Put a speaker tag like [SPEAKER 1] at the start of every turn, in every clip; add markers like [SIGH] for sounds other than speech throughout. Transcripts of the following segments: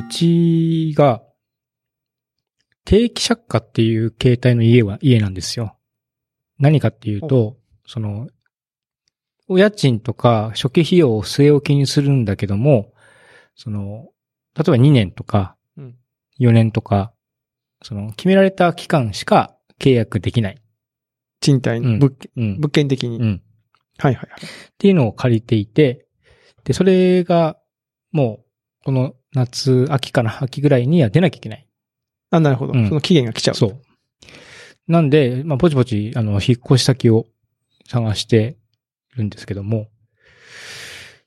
[SPEAKER 1] うちが、定期借家っていう形態の家は、家なんですよ。何かっていうと、その、お家賃とか初期費用を据え置きにするんだけども、その、例えば2年とか、4年とか、その、決められた期間しか契約できない。賃貸、うん、物件、うん、物件的に。うん。はいはいはい。っていうのを借りていて、で、それが、もう、この夏、秋かな、秋ぐらいには出なきゃいけない。あ、なるほど。うん、その期限が来ちゃう。そう。なんで、まあ、ぽちぽち、あの、引っ越し先を探してるんですけども、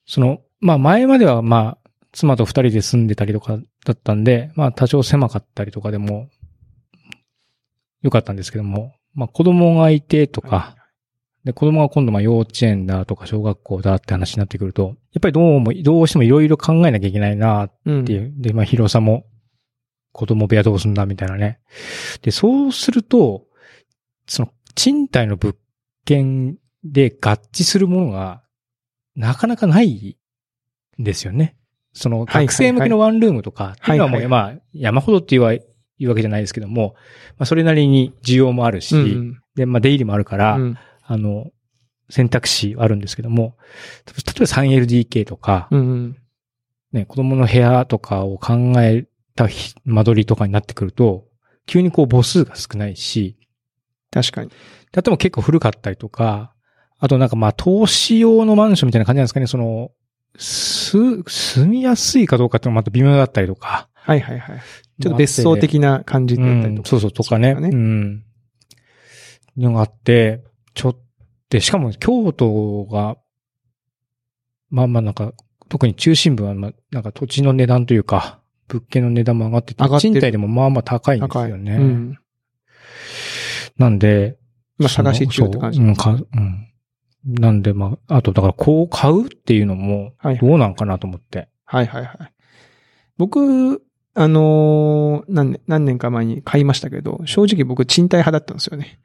[SPEAKER 1] その、まあ、前までは、まあ、妻と二人で住んでたりとかだったんで、まあ、多少狭かったりとかでも、よかったんですけども、まあ、子供がいてとか、で、子供が今度まあ幼稚園だとか小学校だって話になってくると、やっぱりどうも、どうしてもいろいろ考えなきゃいけないなっていう。うん、で、まあ広さも、子供部屋どうすんだみたいなね。で、そうすると、その賃貸の物件で合致するものがなかなかないんですよね。その学生向けのワンルームとか、っていうのはもう、まあ山ほどって言わ言うわけじゃないですけども、まあそれなりに需要もあるし、うん、で、まあ出入りもあるから、うんあの、選択肢あるんですけども、例えば 3LDK とか、うんうん、ね、子供の部屋とかを考えた間取りとかになってくると、急にこう母数が少ないし、確かに。だっても結構古かったりとか、あとなんかまあ投資用のマンションみたいな感じなんですかね、その、す、住みやすいかどうかってのもまた微妙だったりとか。はいはいはい。ちょっと別荘的な感じだったりとか、うん、そうそう、とかね。うん。のがあって、ちょっと、しかも京都が、まあまあなんか、特に中心部は、まあ、なんか土地の値段というか、物件の値段も上がってて、て賃貸でもまあまあ高いんですよね。うん、なんで、まあ探し中って感じ、うんかうん。なんで、まあ、あとだからこう買うっていうのも、どうなんかなと思って。はいはい、はい、はいはい。僕、
[SPEAKER 2] あのー、何年、何年か前に買いましたけど、正直僕賃貸派だったんですよね。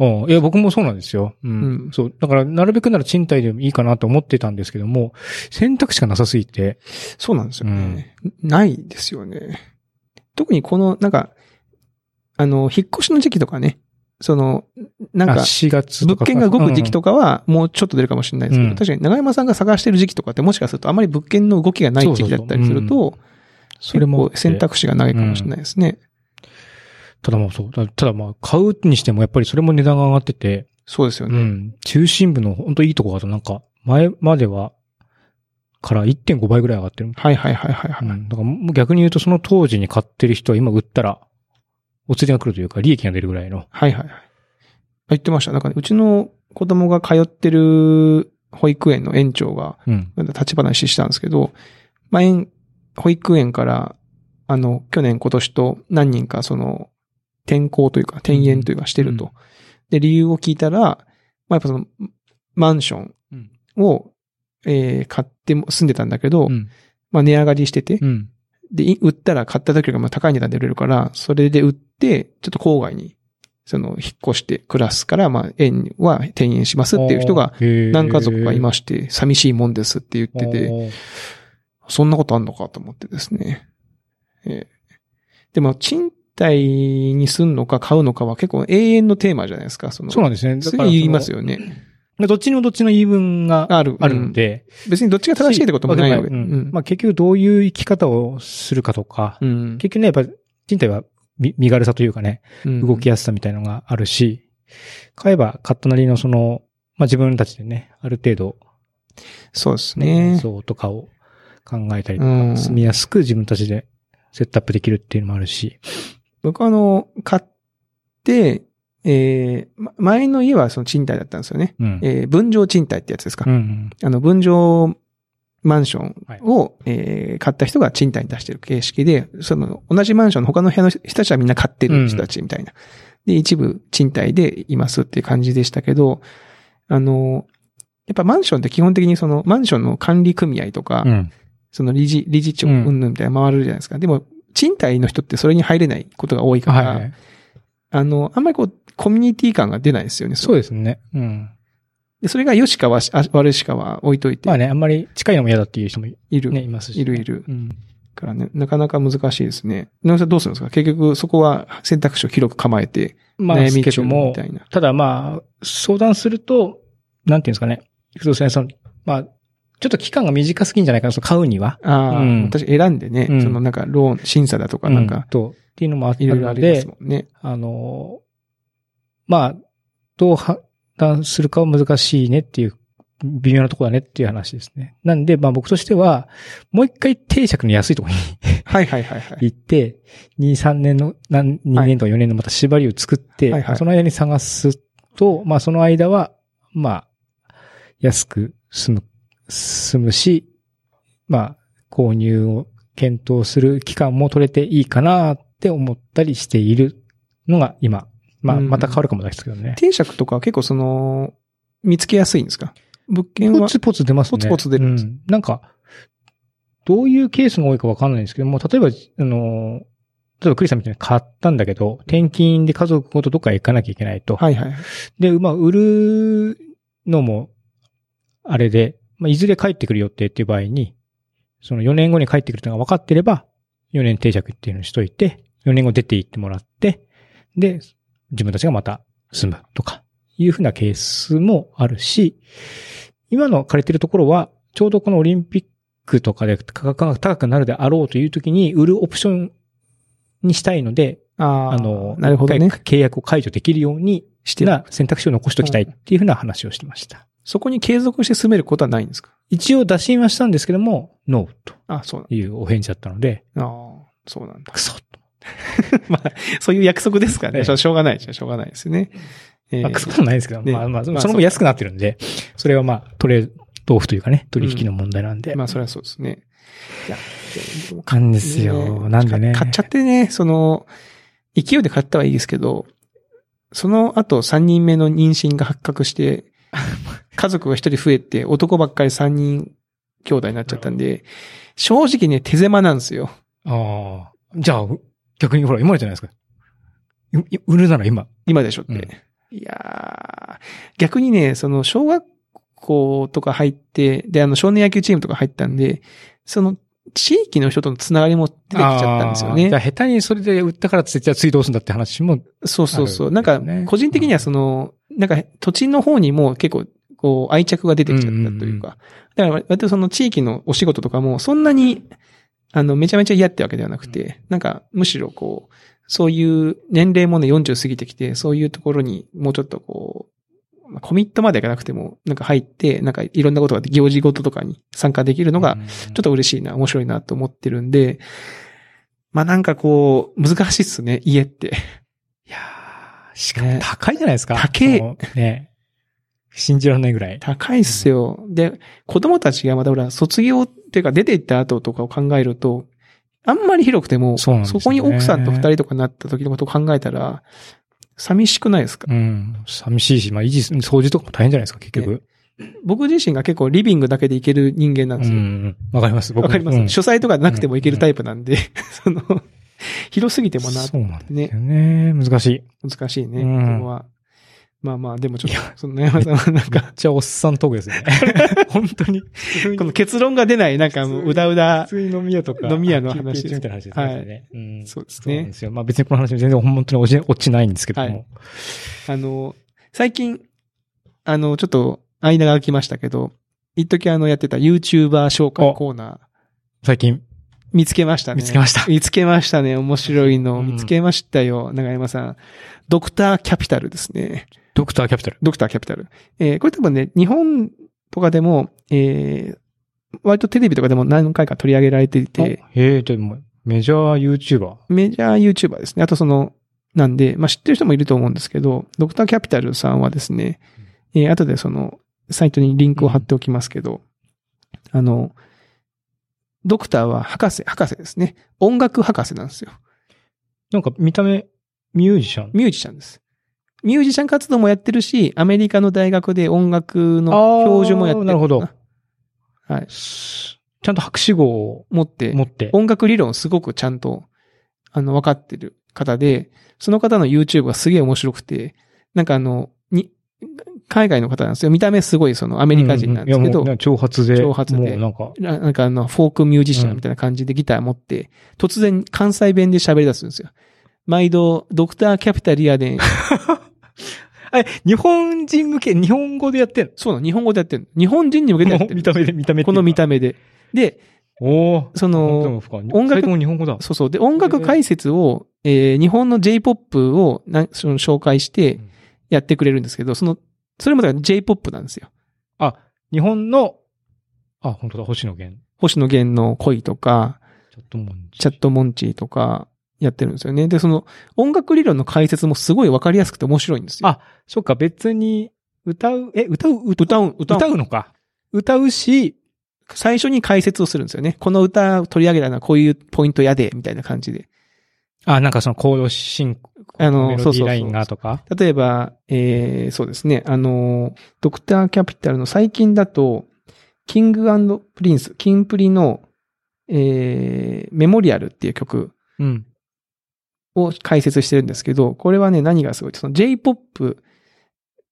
[SPEAKER 1] うん。いや、僕もそうなんですよ。うん。うん、そう。だから、なるべくなら賃貸でもいいかなと思ってたんですけども、選択肢がなさすぎて。そうなんですよね。うん、ないですよ
[SPEAKER 2] ね。特にこの、なんか、あの、引っ越しの時期とかね、その、なんか、物件が動く時期とかは、もうちょっと出るかもしれないですけど、うん、確かに長山さんが探してる時期とかって、もしかするとあまり物件の動きがない時期だったりすると、
[SPEAKER 1] それも選択肢がないかもしれないですね。うんただまあそう、ただまあ買うにしてもやっぱりそれも値段が上がってて、そうですよね。うん。中心部の本当いいとこだとなんか、前までは、から1.5倍ぐらい上がってる。はいはいはいはい、はい、うん。だから逆に言うとその当時に買ってる人は今売ったら、お釣りが来るというか利益が出るぐらいの。はいはいはい。
[SPEAKER 2] 言ってました。なんか、ね、うちの子供が通ってる保育園の園長が、うん、立ち話したんですけど、前、保育園から、あの、去年今年と何人かその、転校というか、転園というかしてると。で、理由を聞いたら、まあ、やっぱその、マンションを、えー、買っても、住んでたんだけど、まあ、値上がりしてて、で、売ったら買った時がまあ高い値段で売れるから、それで売って、ちょっと郊外に、その、引っ越して暮らすから、まあ、園は転園しますっていう人が、何家族かいまして、寂しいもんですって言ってて、そんなことあんのかと思ってですね。えー、でも、賃体にすんのか買うのかは結構永遠のテーマじゃないですか。そのそうなんですね。だから言いますよね。
[SPEAKER 1] どっちにもどっちの言い分がある、あるんで、うん、別にどっちが正しいってこともないわけ、うん、まあ結局どういう生き方をするかとか、うん、結局ね、やっぱ人体は身軽さというかね、動きやすさみたいなのがあるし、買えば買ったなりのその、まあ自分たちでね、ある程度、そうですね。そうとかを考えたりとか、住みやすく自分たちでセットアップできるっていうのもあるし、
[SPEAKER 2] 僕はあの、買って、えー、前の家はその賃貸だったんですよね。うん、えー、分譲賃貸ってやつですか。うんうん、あの、分譲マンションを、はい、えー、買った人が賃貸に出してる形式で、その、同じマンションの他の部屋の人たちはみんな買ってる人たちみたいな。うん、で、一部賃貸でいますっていう感じでしたけど、あの、やっぱマンションって基本的にその、マンションの管理組合とか、うん、その理事、理事長、うんぬんみたいな回るじゃないですか。でも、賃貸の人ってそれに入れないことが多いから、はい、あの、あんまりこう、コミュニティ感が出ないですよね。そうですね。うん。で、それが良しかは悪しかは置いといて。まあね、あんまり近いのも嫌だっていう人もいる。ね、いますし、ね、いるいる。うん。からね、なかなか難しいですね。なおさんどうするんですか結局そこは選択肢を広く構えて、悩み中みた
[SPEAKER 1] いな。まあ、ただまあ、相談すると、なんていうんですかね、まあ、ちょっと期間が短すぎんじゃないかな、その買うには。ああ、うん、私選んでね、うん、そのなんかローン、審査だとかなんか。うん、と、っていうのもあったので、いろいろあね、あの、まあ、どう判断するかは難しいねっていう、微妙なとこだねっていう話ですね。なんで、まあ僕としては、もう一回定着の安いところにはいはいはい、はい。行って、2、3年の、何、2年とか4年のまた縛りを作って、はいはい、その間に探すと、まあその間は、まあ、安く済む進むし、まあ、購入を検討する期間も取れていいかなって思ったりしているのが今。まあ、また変わるかもですけどね。うん、定着とか結構その、見つけやすいんですか物件は。ポツポツ出ますね。ポツポツ出るんです、うん、なんか、どういうケースが多いかわかんないんですけども、例えば、あの、例えばクリスさんみたいに買ったんだけど、転勤で家族ごとどっか行かなきゃいけないと。はいはい。で、まあ、売るのも、あれで、まあ、いずれ帰ってくる予定っていう場合に、その4年後に帰ってくるのが分かってれば、4年定着っていうのにしといて、4年後出て行ってもらって、で、自分たちがまた住むとか、いうふうなケースもあるし、今の借りてるところは、ちょうどこのオリンピックとかで価格が高くなるであろうという時に売るオプションにしたいので、ああの、なるほど、ね、契約を解除できるようにしてな選択肢を残しておきたいっていうふうな話をしてました。そこに継続して住めることはないんですか
[SPEAKER 2] 一応打診はしたんですけども、
[SPEAKER 1] ノーと。あ、そういうお返事だったので。
[SPEAKER 2] ああ、そうなんだ。くそ [LAUGHS] まあ、そういう約束ですからね。しょうがないしょうがないですね。まあ、くそもないですけど、まあまあ、その分安く
[SPEAKER 1] なってるんで、それはまあ、トレードオフというかね、取引の問題なん
[SPEAKER 2] で。うん、まあ、それはそうですね。いや、かんですよ。なんでね。買っちゃってね、その、勢いで買ったはいいですけど、その後3人目の妊娠が発覚して、[LAUGHS] 家族が一人増えて、男ばっかり三人兄弟になっちゃったんで、正直ね、手狭なんですよ。ああ。じゃあ、逆にほら、今じゃないですか。売るなら今。今でしょって。うん、いや逆にね、その、小学校とか入って、で、あの、少年野球チームとか入ったんで、その、地域の人とのつながりも出てきちゃったんですよね。じゃあ、下手にそれで売ったからって、じゃあ、追悼するんだって話も、そうそうそう。なんか、個人的にはその、なんか土地の方にも結構、こう、愛着が出てきちゃったというか。だから、割とその地域のお仕事とかも、そんなに、あの、めちゃめちゃ嫌ってわけではなくて、なんか、むしろこう、そういう年齢もね、40過ぎてきて、そういうところにもうちょっとこう、まあ、コミットまでいかなくても、なんか入って、なんかいろんなことが、行事ごととかに参加できるのが、ちょっと嬉しいな、面白いなと思ってるんで、まあなんかこう、難しいっすね、家って。いやーしかも高いじゃないですか。高い。ね。信じられないぐらい。高いっすよ。うん、で、子供たちがまたほら、卒業っていうか出て行った後とかを考えると、あんまり広くても、そ、ね,、こに奥さんと二人とかになった時のことを考えたら、寂しくないですかうん。寂しいし、まあ維持、掃除とかも大変じゃないですか、結局。ね、僕自身が結構リビングだけで行ける人間なんですよ。うん。わかります、僕わかります、うん、書斎とかなくても行けるタイプなんで、うん、[LAUGHS] その、[LAUGHS] 広すぎてもな、ね、そうなん
[SPEAKER 1] ですよね。難しい。難しいね、うん、ここは。
[SPEAKER 2] まあまあ、でもちょっと、その悩まさんなんか。めっちゃおっさんトークですね。[LAUGHS] 本当に。この結論が出ない、なんかう、だうだ。普通に飲み屋とか。飲み屋の話みたいな話ですね。はい。う
[SPEAKER 1] ん、そうですね。そうですよ。まあ別にこの話全然本当に落ち落ちないんですけども、はい。
[SPEAKER 2] あの、最近、あの、ちょっと、間が空きましたけど、一時あの、やってた YouTuber 紹介コーナー。最近。見つけましたね。見つけました。見つけましたね。面白いの見つけましたよ。長山さん。ドクターキャピタルですね。ドクターキャピタル。ドクターキャピタル。えー、これ多分ね、日本とかでも、えー、割とテレビとかでも何回か取り上げられていて。へえ、でも、メジャー YouTuber? メジャー YouTuber ですね。あとその、なんで、まあ、知ってる人もいると思うんですけど、ドクターキャピタルさんはですね、えー、後でその、サイトにリンクを貼っておきますけど、うん、あの、ドクターは博士、博士ですね。音楽博士なんですよ。なんか見た目、ミュージシャンミュージシャンです。ミュージシャン活動もやってるし、アメリカの大学で音楽の教授もやってるな。なるほど。はい。ちゃんと博士号を持って、持って。音楽理論すごくちゃんと、あの、分かってる方で、その方の YouTube がすげえ面白くて、なんかあの、に、海外の方なんですよ。見た目すごいそのアメリカ人なんですけど。うんうん、で。長
[SPEAKER 1] 発で。なんか。
[SPEAKER 2] なんかあの、フォークミュージシャンみたいな感じでギター持って、うん、突然関西弁で喋り出すんですよ。毎度、ドクターキャピタリアで。[LAUGHS] え、日本人向け、日本語でやってんのそうなの、日本語でやってんの。日本人に向けてやってる。見た目で、見た目この見た目で。で、おその、音楽、日本語だ。そうそう。で、音楽解説を、えー、日本の J-POP をなその紹介してやってくれるんですけど、そのそれもだから J-POP なんですよ。あ、日本の、
[SPEAKER 1] あ、本当だ、星野源。
[SPEAKER 2] 星野源の恋とか、チャットモンチー。チャットモンチとか、やってるんですよね。で、その音楽理論の解説もすごいわかりやすくて面白いんですよ。あ、そっか、別に歌う、え、歌う、歌う、歌う。歌うのか。歌うし、最初に解説をするんですよね。この歌取り上げたのはこういうポイントやで、みたいな感じで。
[SPEAKER 1] あ、なんかそのコード進あの、そうそう。ラインがとか
[SPEAKER 2] 例えば、えー、そうですね。あの、ドクターキャピタルの最近だと、キングプリンス、キンプリの、えー、メモリアルっていう曲を解説してるんですけど、これはね、何がすごいって、その J-POP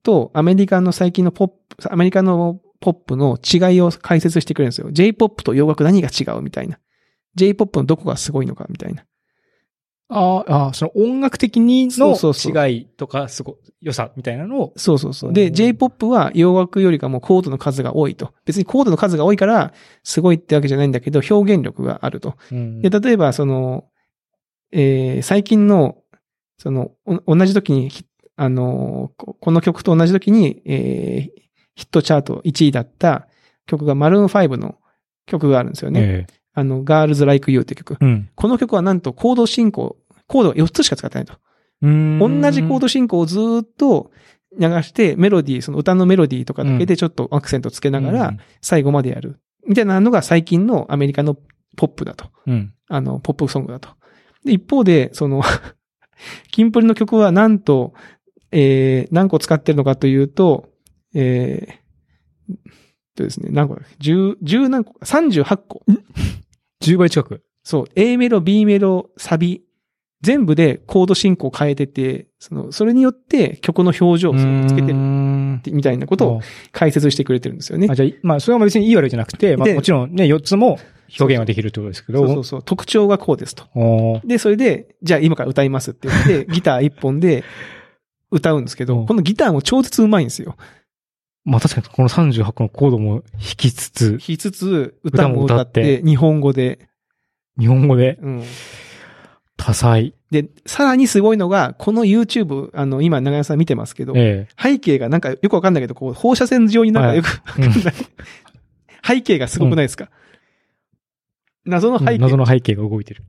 [SPEAKER 2] とアメリカの最近のポップ、アメリカのポップの違いを解説してくれるんですよ。J-POP と洋楽何が違うみたいな。J-POP のどこがすごいのかみたいな。
[SPEAKER 1] ああ、その音楽的にの違いとか、すご良さみたいなのを。
[SPEAKER 2] そうそうそう。で、J-POP は洋楽よりかもコードの数が多いと。別にコードの数が多いから、すごいってわけじゃないんだけど、表現力があると。で、例えば、その、えー、最近の、その、同じ時に、あの、この曲と同じ時に、えー、ヒットチャート1位だった曲がマルーン5の曲があるんですよね。えーあの、Girls Like You って曲。うん、この曲はなんとコード進行、コードが4つしか使ってないと。
[SPEAKER 1] 同じ
[SPEAKER 2] コード進行をずっと流して、メロディー、その歌のメロディーとかだけでちょっとアクセントつけながら、最後までやる。みたいなのが最近のアメリカのポップだと。うん、あの、ポップソングだと。で、一方で、その [LAUGHS] キンプリの曲はなんと、えー、何個使ってるのかというと、えー、とですね、何個だっけ ?10、10何個 ?38 個。10倍近く。そう、A メロ、B メロ、サビ、全部でコード進行を変えてて、その、それによって曲の表情
[SPEAKER 1] をつけてるみたいなことを解説してくれてるんですよね。あじゃあ、まあ、それは別にいい悪いじゃなくて、まあ、もちろんね、4つも表現はできるってことですけど。そうそうそう。特徴がこうですと。
[SPEAKER 2] で、それで、じゃあ今から歌いますって言って、[LAUGHS] ギター1本で歌うんですけど、このギ
[SPEAKER 1] ターも超絶うまいんですよ。まあ確かにこの38個のコードも弾きつつ、弾きつつ、歌も歌って、
[SPEAKER 2] 日本語で。日本語で。うん。多彩。で、さらにすごいのが、この YouTube、あの、今、長屋さん見てますけど、ええ、背景がなんかよくわかんないけど、こう、放射線状になんかよくわかんない、はいうん、背景がすごくないですか、
[SPEAKER 1] うん、謎の背景、うん、謎の背景が動いてる。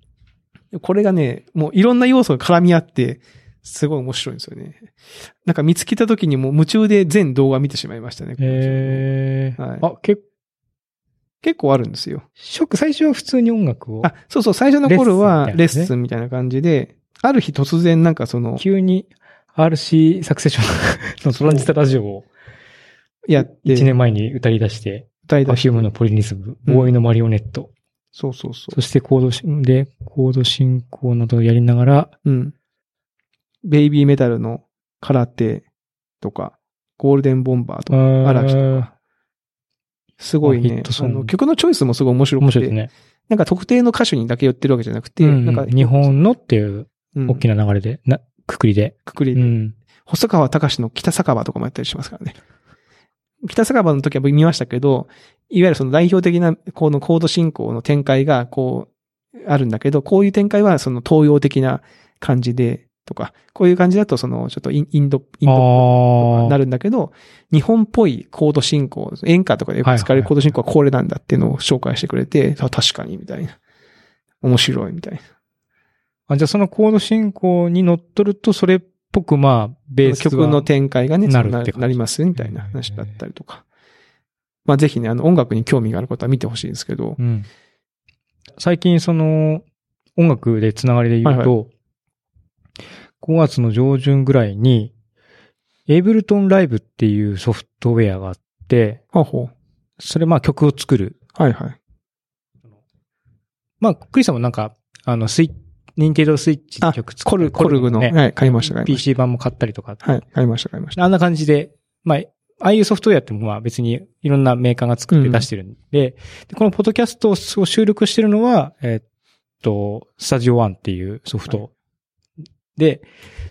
[SPEAKER 2] これがね、もういろんな要素が絡み合って、すごい面白いんですよね。なんか見つけた時にも夢中で全動画見てしまいましたね。へえー。はい、あ、結構。結構あるんですよ。
[SPEAKER 1] ショック、最初は普通に音楽を。あ、そうそう、最初の頃はレッス
[SPEAKER 2] ンみたいな感じで、ある日突然なんかその。急に RC サクセション
[SPEAKER 1] のトランジスタラジオを。やって。1年前に歌い出して。歌い出して。ュームのポリニズム、大江ボーイのマリオネット。そうそうそう。そしてコードで、コード進行などをやりながら、うん。
[SPEAKER 2] ベイビーメタルの空手とか、ゴールデンボンバーとか、嵐とか。すごいね、あの曲のチョイスもすごい面白くて、ね、なんか特定の歌手にだけ寄ってるわけじゃなくて、うん、なんか日
[SPEAKER 1] 本のっていう大きな流れで、うん、なくくりで。くくりで。うん、細川隆の北酒場とかもやったりしますからね。
[SPEAKER 2] 北酒場の時は見ましたけど、いわゆるその代表的なこのコード進行の展開がこうあるんだけど、こういう展開はその東洋的な感じで、とか、こういう感じだと、その、ちょっとインド、インドなるんだけど、日本っぽいコード進行、演歌とかでよく使われるコード進行はこれなんだっていうのを紹介してくれて、はいはい確かに、みたいな。面白い、みたいな。あ、じゃあそのコード進行に乗っ取ると、それっぽく、まあ、ベース曲の展開がね、なるなりますみたいな話だったりとか。まあ、ぜひね、あの、音楽に興味があ
[SPEAKER 1] ることは見てほしいんですけど、うん。最近、その、音楽でつながりで言うと、はいはい5月の上旬ぐらいに、エイブルトンライブっていうソフトウェアがあって、はほそれまあ曲を作る。はいはい。まあ、クリスさんもなんか、あの、スイッチ、ニンテードスイッチの曲作コル、コルグの、ね、はい、買いました、買いました。PC 版も買ったりとか。はい、買いました、買いました。あんな感じで、まあ、ああいうソフトウェアってまあ別にいろんなメーカーが作って出してるんで、うん、でこのポッドキャストを収録してるのは、えー、っと、スタジオワンっていうソフトで、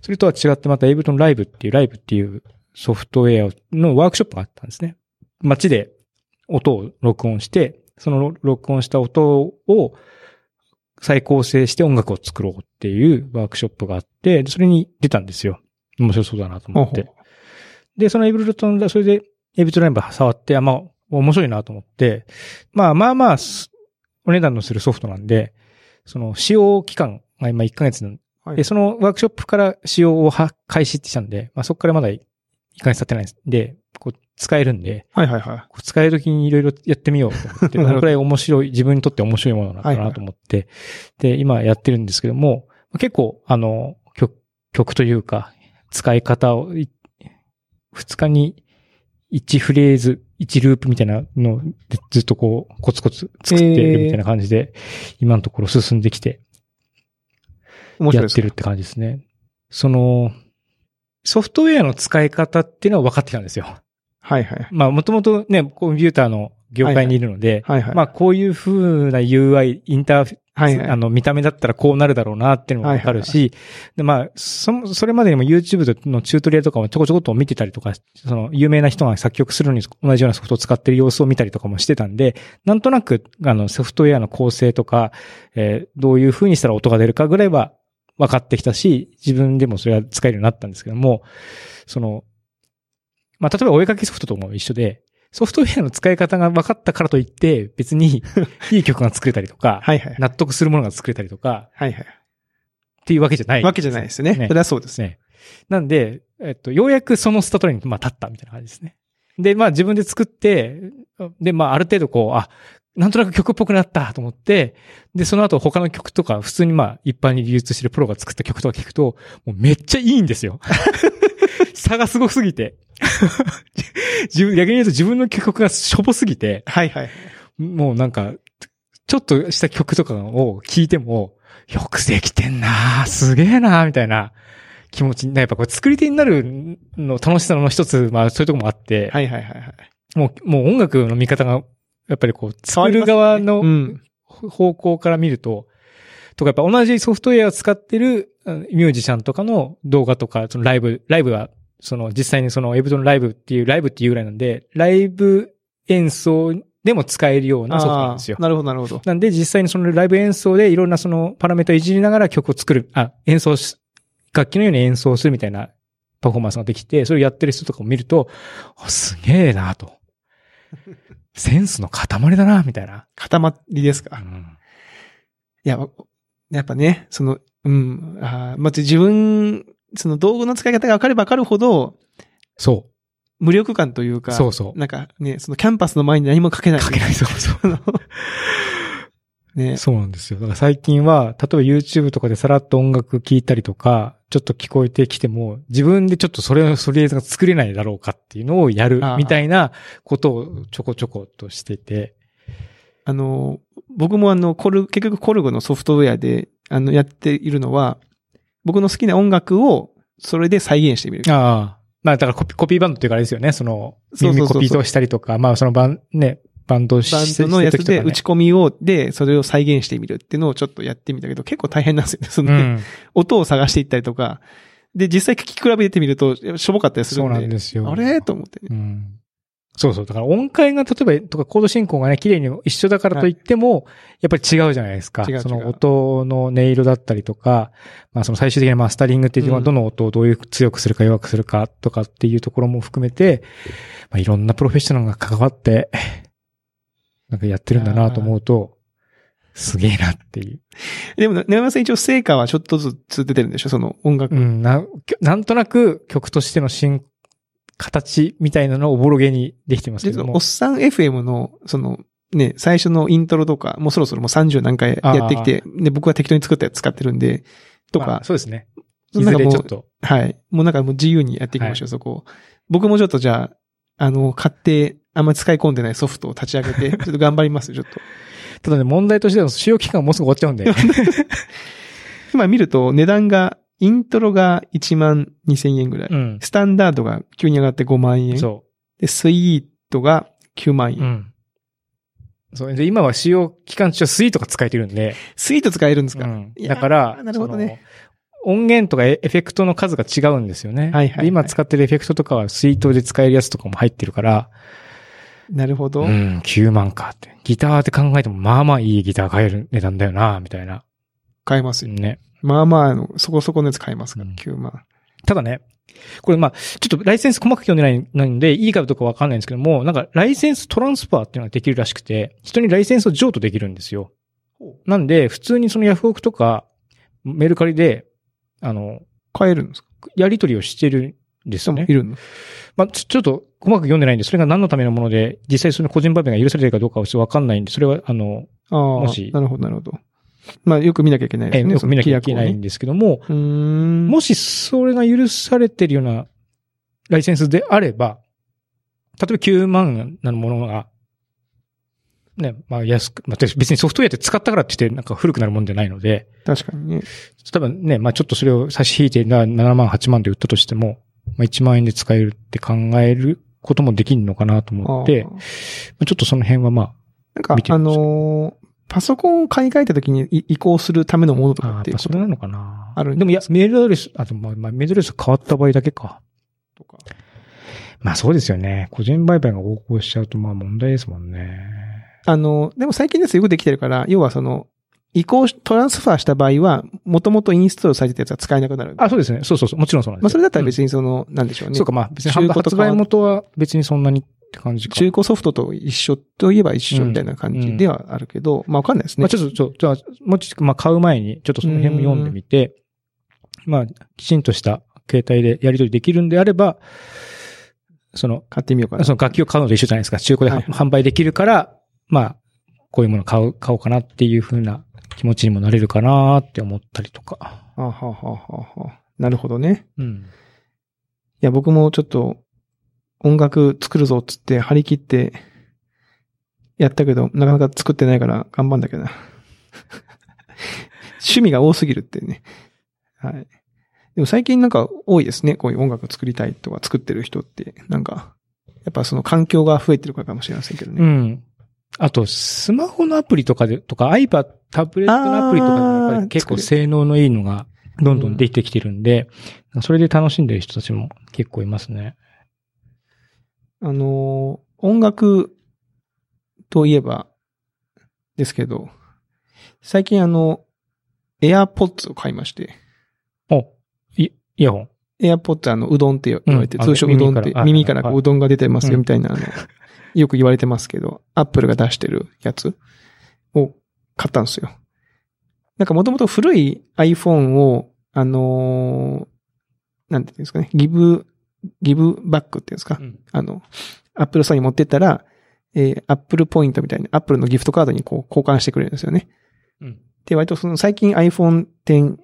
[SPEAKER 1] それとは違ってまたエイブトンライブっていう、ライブっていうソフトウェアのワークショップがあったんですね。街で音を録音して、その録音した音を再構成して音楽を作ろうっていうワークショップがあって、それに出たんですよ。面白そうだなと思って。で、そのエイブルトン、それでエイブルトライブ触って、あ、まあ、面白いなと思って、まあまあまあ、お値段のするソフトなんで、その使用期間が今1ヶ月はい、で、そのワークショップから使用を開始したんで、まあ、そこからまだ1ヶ月経ってないんで、こう使えるんで、はいはいはい、使える時にいろいろやってみようって、[LAUGHS] これくらい面白い、自分にとって面白いものなのかなと思って、はいはい、で、今やってるんですけども、結構、あの、曲、曲というか、使い方を、2日に1フレーズ、1ループみたいなのずっとこう、コツコツ作ってるみたいな感じで、今のところ進んできて、やってるって感じですね。その、ソフトウェアの使い方っていうのは分かってたんですよ。はいはい。まあ、もともとね、コンピューターの業界にいるので、まあ、こういうふうな UI、インターフェはいはい、あの、見た目だったらこうなるだろうなっていうのもわかるし、で、まあ、そ、それまでにも YouTube のチュートリアルとかもちょこちょこっと見てたりとか、その、有名な人が作曲するのに同じようなソフトを使ってる様子を見たりとかもしてたんで、なんとなく、あの、ソフトウェアの構成とか、えー、どういうふうにしたら音が出るかぐらいは分かってきたし、自分でもそれは使えるようになったんですけども、その、まあ、例えばお絵かきソフトとも一緒で、ソフトウェアの使い方が分かったからといって、別に [LAUGHS] いい曲が作れたりとか、はいはい、納得するものが作れたりとか、はいはい、っていうわけじゃない、ね、わけじゃないですね。ねそれはそうですね。なんで、えっと、ようやくそのスタートラインに、まあ、立ったみたいな感じですね。で、まあ自分で作って、で、まあある程度こう、あ、なんとなく曲っぽくなったと思って、で、その後他の曲とか、普通にまあ、一般に流通してるプロが作った曲とか聞くと、もうめっちゃいいんですよ。[LAUGHS] 差がすごすぎて。自分、逆に言うと自分の曲がしょぼすぎて。はいはい。もうなんか、ちょっとした曲とかを聞いても、よくできてんなすげえなみたいな気持ちに、やっぱこれ作り手になるの楽しさの一つ、まあそういうとこもあって。はいはいはいはい。もう、もう音楽の見方がやっぱりこう、作る側の方向から見ると、とかやっぱ同じソフトウェアを使ってるミュージシャンとかの動画とか、そのライブ、ライブは、その実際にそのエブドンライブっていう、ライブっていうぐらいなんで、ライブ演奏でも使えるようなソフトなんですよ。なるほど、なるほど。なんで実際にそのライブ演奏でいろんなそのパラメータいじりながら曲を作る、あ、演奏し、楽器のように演奏するみたいなパフォーマンスができて、それをやってる人とかを見ると、すげえなと。[LAUGHS] センスの塊だ
[SPEAKER 2] な、みたいな。塊ですか、うん、いや、やっぱね、その、うん、あまず、自分、その道具の使い方が分かれば分かるほど、そう。無力感というか、そうそう。なんかね、そのキャンパスの前に何も書けない。書けない、そうそう。
[SPEAKER 1] [LAUGHS] ね。そうなんですよ。だから最近は、例えば YouTube とかでさらっと音楽聴いたりとか、ちょっと聞こえてきても、自分でちょっとそれを、それが作れないだろうかっていうのをやるみたいなことをちょこちょことしてて。
[SPEAKER 2] あの、僕もあの、コル、結局コルゴのソフトウェアで、あの、やっているのは、僕の好きな音楽をそれで再現してみる。ああ。まあだからコピーバンドっていうかあれですよね。その、耳コピーと
[SPEAKER 1] したりとか、そうそうそうそうまあそのバン、ね、バンドバンドのやつで打ち
[SPEAKER 2] 込みを、で、それを再現してみるっていうのをちょっとやってみたけど、結構大変なんですよね。その、ねうん、音を探していったりとか。で、実際聞き比べてみると、しょぼかったりするんで。そうなん
[SPEAKER 1] ですよ。あれと思って、ね、うん。そうそう。だから音階が例えば、とかコード進行がね、綺麗に一緒だからといっても、はい、やっぱり違うじゃないですか。違う違うその音の音色だったりとか、まあその最終的なマスタリングっていうのはどの音をどういう強くするか弱くするかとかっていうところも含めて、まあいろんなプロフェッショナルが関わって、なんかやってるんだなと思うと、すげえなっていう。
[SPEAKER 2] でも、ね、山さん一応成果はちょっとずつ出てるんでしょその
[SPEAKER 1] 音楽。うん、な、なんとなく曲としての新、形みたいなのをおぼろげにできてますけども。おっさん FM の、その、ね、
[SPEAKER 2] 最初のイントロとか、もうそろそろもう30何回やってきて、で、僕は適当に作ったやつ使ってるんで、とか。そうですね。なちょもと。はい。もうなんかもう自由にやっていきましょう、はい、そこ。僕もちょっとじゃあ、あの、買って、あんまり使い込んでないソフトを立ち上げて、[LAUGHS] ちょっと頑張ります、ちょっと。ただね、問題としては使用期間もうすぐ終わっちゃうんで。[LAUGHS] 今見ると値段が、イントロが1万2000円ぐらい。うん、スタンダードが急に上がって5万円。そう。で、スイートが9万円。うん。
[SPEAKER 1] そう。で、今は使用期間中はスイートが使えてるんで。スイート使えるんですか、うん、だから、なるほどね。音源とかエフェクトの数が違うんですよね。はいはい、はい、今使ってるエフェクトとかはスイートで使えるやつとかも入ってるから、
[SPEAKER 2] なるほど。うん、
[SPEAKER 1] 9万かって。ギターって考えても、まあまあいいギター買える値段だよな、みたいな。買えますよ。ね。まあまあ、そこそこのやつ買えますから、うん、9万。ただね、これまあ、ちょっとライセンス細かく読んでないないんで、いいかどうかわかんないんですけども、なんかライセンストランスファーっていうのができるらしくて、人にライセンスを譲渡できるんですよ。なんで、普通にそのヤフオクとか、メルカリで、あの、買えるんですかやり取りをしてるですね。いるまあ、ちょっと、うまく読んでないんで、それが何のためのもので、実際その個人売買が許されてるかどうかはちょっとわかんないんで、それは、あの、あもし。なるほど、なるほど。まあ、よく見なきゃいけないですね。えー、よく見なきゃいけないんですけども、ね、もしそれが許されてるようなライセンスであれば、例えば9万なものが、ね、まあ安く、まあ、別にソフトウェアって使ったからって言ってなんか古くなるもんじゃないので。確かにね。多分ね、まあちょっとそれを差し引いて7万、8万で売ったとしても、まあ、1万円で使えるって考えることもできるのかなと思って、ちょっとその辺はまあ、なんか、あのー、パソコンを買い替えた時に移行するためのものとかっていうそれなのかなあるでもいや、メールアドレス、あと、まあ、まあ、メールアドレス変わった場合だけか。とか。まあそうですよね。個人売買が横行しちゃうとまあ問題ですもんね。あの、
[SPEAKER 2] でも最近ですよくできてるから、要はその、移行、トランスファーした場合は、もともとインストールされてたやつは使えなくなる。あ、そうですね。そうそうそう。もちろんそうなんです。まあ、それだったら別にその、うん、なんでしょうね。そうか、まあ、別に発売元は別にそんなにって感じか。中古ソフトと一緒といえば一緒みたいな感
[SPEAKER 1] じではあるけど、うんうん、まあ、わかんないですね。まあ、ちょっと、ちょ、じゃあ、もちまあ、買う前に、ちょっとその辺も読んでみて、まあ、きちんとした携帯でやり取りできるんであれば、その、買ってみようかな。その楽器を買うのと一緒じゃないですか。中古で、はい、販売できるから、まあ、こういうものを買う、買おうかなっていうふうな気持ちにもなれるかなって思ったりとか。
[SPEAKER 2] あはははは。
[SPEAKER 1] なるほどね。うん。いや、僕もちょっと
[SPEAKER 2] 音楽作るぞっつって張り切ってやったけど、なかなか作ってないから頑張んだけどな。[LAUGHS] 趣味が多すぎるってね。はい。でも最近なんか多いですね。こういう音楽作りたいとか作ってる人って、なんか、やっぱその環境が増えてるからかもしれませんけ
[SPEAKER 1] どね。うん。あと、スマホのアプリとかで、とか iPad、タブレットのアプリとかでも結構性能のいいのがどんどんできてきてるんで、うん、それで楽しんでる人たちも結構いますね。
[SPEAKER 2] あの、音楽といえばですけど、最近あの、AirPods を買いまして。お、イイヤホン ?AirPods あの、うどんって言われて、うん、通称うどんって、耳からうどんが出てますよみたいな、うん、よく言われてますけど、アップルが出してるやつを買ったんですよ。なんかもともと古い iPhone を、あのー、なんていうんですかね、ギブ、ギブバックっていうんですか、うん、あの、アップルさんに持ってったら、えー、アップルポイントみたいに、アップルのギフトカードにこう交換してくれるんですよね。うん、で、割とその最近 iPhone XS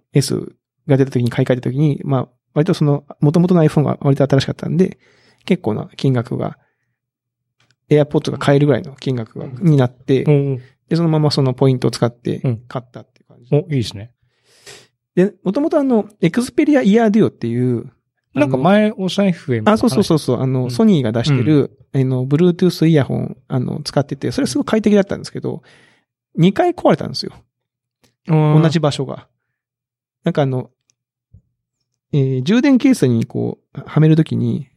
[SPEAKER 2] が出た時に買い替えた時に、まあ、割とその、元々の iPhone が割と新しかったんで、結構な金額が AirPods が買えるぐらいの金額がになって、うん、で、そのままそのポイントを使って買ったっていう感じ。うん、お、いいですね。で、もともとあの、Xperia EarDuo っていう、なんか前、お財布へあ、そうそうそうそう、あの、ソニーが出してる、あの、Bluetooth イヤホン、あの、使ってて、それすごい快適だったんですけど、2回壊れたんですよ。同じ場所が。なんかあの、えー、充電ケースにこう、はめるときに、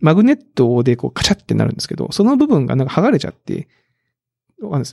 [SPEAKER 2] マグネットでこうカチャってなるんですけど、その部分がなんか剥がれちゃって、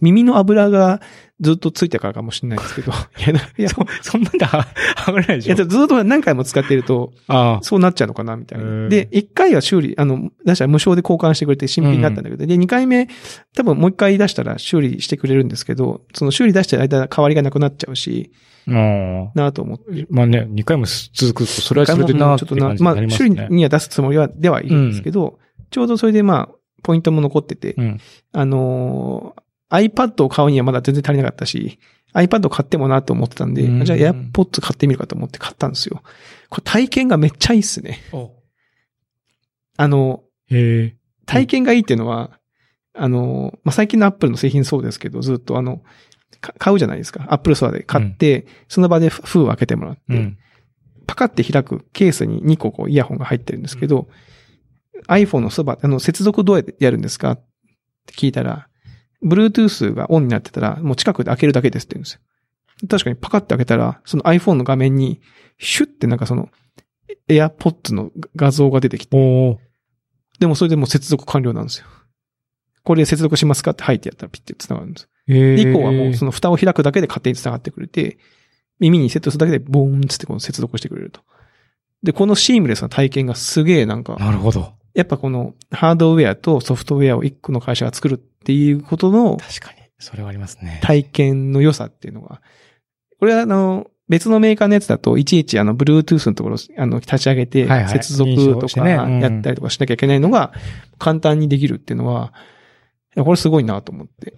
[SPEAKER 2] 耳の油がずっとついたからかもしれないですけど。[LAUGHS] いや、いやそ、そんなんで剥が [LAUGHS] れないでしょいや、ずっと何回も使ってると、そうなっちゃうのかな、みたいな。で、一回は修理、あの、出したら無償で交換してくれて新品だったんだけど、うん、で、二回目、多分もう一回出したら修理してくれるんですけど、その修理出してる間、代わりがなくなっちゃうし、
[SPEAKER 1] あなと思って。まあね、2回も続くと、それはそれでなちょっとになまあ、ね。まあ、に
[SPEAKER 2] は出すつもりは、ではいるんですけど、うん、ちょうどそれでまあ、ポイントも残ってて、うん、あのー、iPad を買うにはまだ全然足りなかったし、iPad 買ってもなと思ってたんで、うん、じゃあ AirPods 買ってみるかと思って買ったんですよ。これ体験がめっちゃいいっすね。あの、体験がいいっていうのは、あの、まあ、最近の Apple の製品そうですけど、ずっとあの、買うじゃないですか。アップルストアで買って、うん、その場で封を開けてもらって、うん、パカって開くケースに2個こうイヤホンが入ってるんですけど、うん、iPhone のそば、あの、接続どうやってやるんですかって聞いたら、Bluetooth がオンになってたら、もう近くで開けるだけですって言うんですよ。確かにパカって開けたら、その iPhone の画面に、シュってなんかその、AirPods の画像が出てきて、でもそれでもう接続完了なんですよ。これ接続しますかって入ってやったらピッて繋がるんです。以降はもうその蓋を開くだけで勝手に繋がってくれて、耳にセットするだけでボーンつってこの接続してくれると。で、このシームレスな体験がすげえなんか。なるほど。やっぱこのハードウェアとソフトウェアを一個の会社が作るっていうことの。確かに。それはありますね。体験の良さっていうのが。これはあの、別のメーカーのやつだと、いちいちあの、Bluetooth のところ、あの、立ち上げて、接続とか、やったりとかしなきゃいけないのが、簡単にできるっていうのは、これすごいなと思って。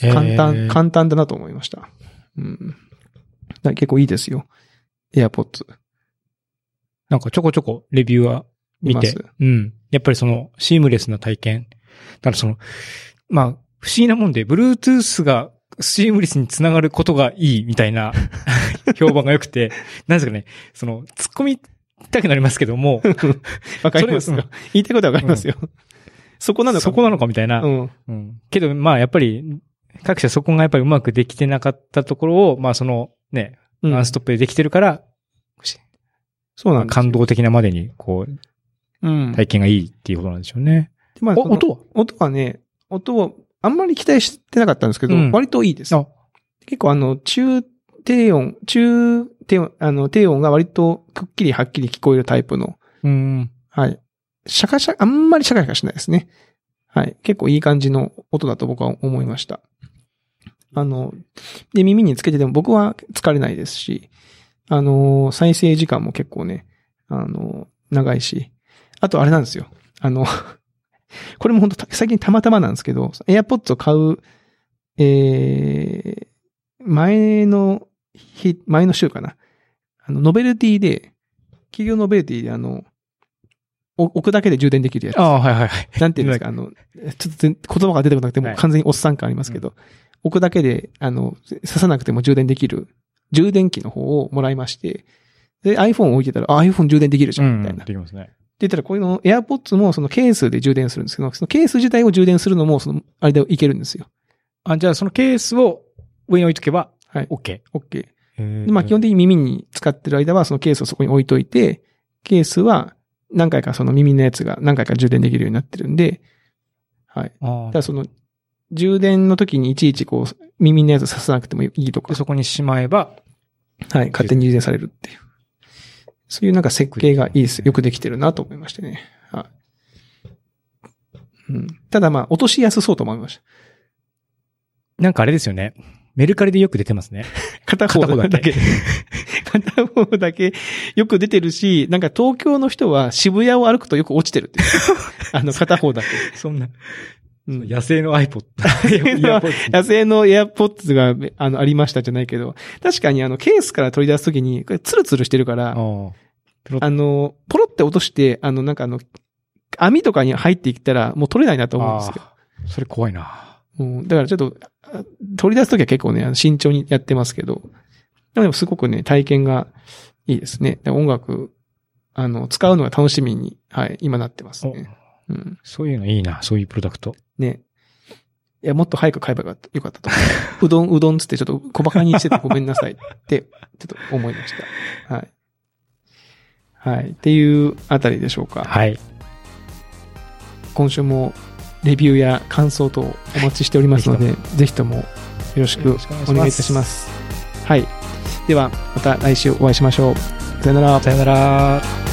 [SPEAKER 2] 簡単、えー、簡単だなと思いました。うん。結構いいですよ。
[SPEAKER 1] AirPods。なんかちょこちょこレビューは見て。うん。やっぱりそのシームレスな体験。だからその、まあ、不思議なもんで、Bluetooth がシームレスにつながることがいいみたいな [LAUGHS] 評判が良くて、なんですかね、その、突っ込みたくなりますけども。[LAUGHS] わかりますよ。言いたいことはわかりますよ。うん、そこなのか。そこなのかみたいな。うん。うん、けど、まあ、やっぱり、各社そこがやっぱりうまくできてなかったところを、まあそのね、アンストップでできてるから、そうなん感動的なまでに、こう、うん、体験がいいっていうことなんでしょうね。
[SPEAKER 2] まあ、音は音はね、音はあんまり期待してなかったんですけど、うん、割といいです。結構あの、中低音、中低音、あの、低音が割とくっきりはっきり聞こえるタイプの。うん。はい。シャカシャカ、あんまりシャカシャカしないですね。はい。結構いい感じの音だと僕は思いました。あの、で、耳につけてても僕は疲れないですし、あの、再生時間も結構ね、あの、長いし、あとあれなんですよ。あの [LAUGHS] これも本当最近たまたまなんですけど、AirPods を買う、えー、前の日、前の週かな。あの、ノベルティで、企業ノベルティであの、置くだけで充電できるやつ。ああ、はいはいはい。なんていうんですか、あの、ちょっと言葉が出てこなくても完全におっさん感ありますけど、置くだけで、あの、刺さなくても充電できる充電器の方をもらいまして、で、iPhone 置いてたら、iPhone 充電できるじゃん、みたいな。うん、できますね。って言ったら、こういうの、AirPods もそのケースで充電するんですけど、そのケース自体を充電するのも、その、あれでいけるんですよ。
[SPEAKER 1] あ、じゃあそのケースを上に置いとけば、はい。OK。
[SPEAKER 2] OK。まあ基本的に耳に使ってる間は、そのケースをそこに置いといて、ケースは何回かその耳のやつが何回か充電できるようになってるんで、はい。あだからその充電の時にいちいちこう、耳のやつ刺さなくてもいいとか。そこにしまえば。はい、勝手に充電されるっていう。そういうなんか設計がいいです。よくできてるなと思いましてね。はい。うん。ただまあ、落としやすそうと思いました。
[SPEAKER 1] なんかあれですよね。メルカリでよく出てますね。[LAUGHS] 片方だけ。
[SPEAKER 2] 片方だけよく出てるし、なんか東京の人は渋谷を歩くとよく落ちてるて。[LAUGHS] あの、片方だけ。そんな。
[SPEAKER 1] 野生の iPod。[LAUGHS] [LAUGHS]
[SPEAKER 2] 野生の AirPods があのありましたじゃないけど、確かにあのケースから取り出すときに、これツルツルしてるから、あの、ポロって落として、あの、なんかあの、網とかに入っていったらもう取れないなと思うんですよ。
[SPEAKER 1] それ怖いな。
[SPEAKER 2] うん、だからちょっと、取り出すときは結構ね、慎重にやってますけど、でもすごくね、体験がいいですね。音楽、あの、使うのが楽しみに、はい、今なってますね。
[SPEAKER 1] うん、そういうのいいな、そういうプロダクト。
[SPEAKER 2] ね。いや、もっと早く買えばよかったと。[LAUGHS] うどん、うどんつってちょっと小馬鹿にしててごめんなさいって、[LAUGHS] ちょっと思いました。はい。はい。っていうあたりでしょうか。はい。今週もレビューや感想とお待ちしておりますので、ぜひともよろしくお願いいたします。はい。では、また来週お会いしましょう。さよなら。さよなら。